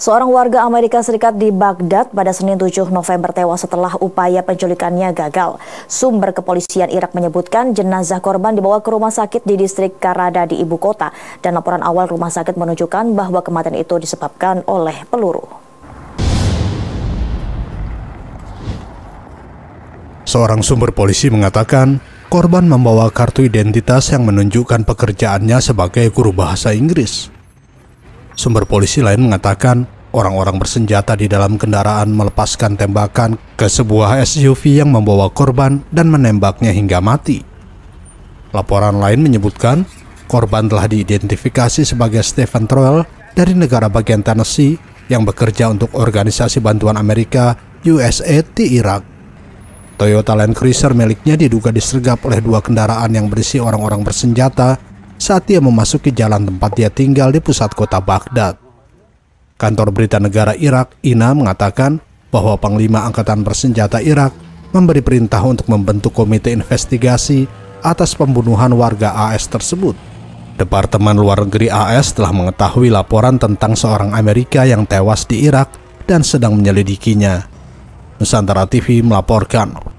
Seorang warga Amerika Serikat di Baghdad pada Senin 7 November tewas setelah upaya penculikannya gagal. Sumber kepolisian Irak menyebutkan jenazah korban dibawa ke rumah sakit di distrik Karada di ibu kota dan laporan awal rumah sakit menunjukkan bahwa kematian itu disebabkan oleh peluru. Seorang sumber polisi mengatakan korban membawa kartu identitas yang menunjukkan pekerjaannya sebagai guru bahasa Inggris. Sumber polisi lain mengatakan orang-orang bersenjata di dalam kendaraan melepaskan tembakan ke sebuah SUV yang membawa korban dan menembaknya hingga mati. Laporan lain menyebutkan korban telah diidentifikasi sebagai Stephen Troll dari negara bagian Tennessee yang bekerja untuk organisasi bantuan Amerika USAID di Irak. Toyota Land Cruiser miliknya diduga disergap oleh dua kendaraan yang berisi orang-orang bersenjata saat dia memasuki jalan tempat dia tinggal di pusat kota Baghdad. Kantor Berita Negara Irak, INA, mengatakan bahwa Panglima Angkatan Bersenjata Irak memberi perintah untuk membentuk komite investigasi atas pembunuhan warga AS tersebut. Departemen Luar Negeri AS telah mengetahui laporan tentang seorang Amerika yang tewas di Irak dan sedang menyelidikinya. Nusantara TV melaporkan.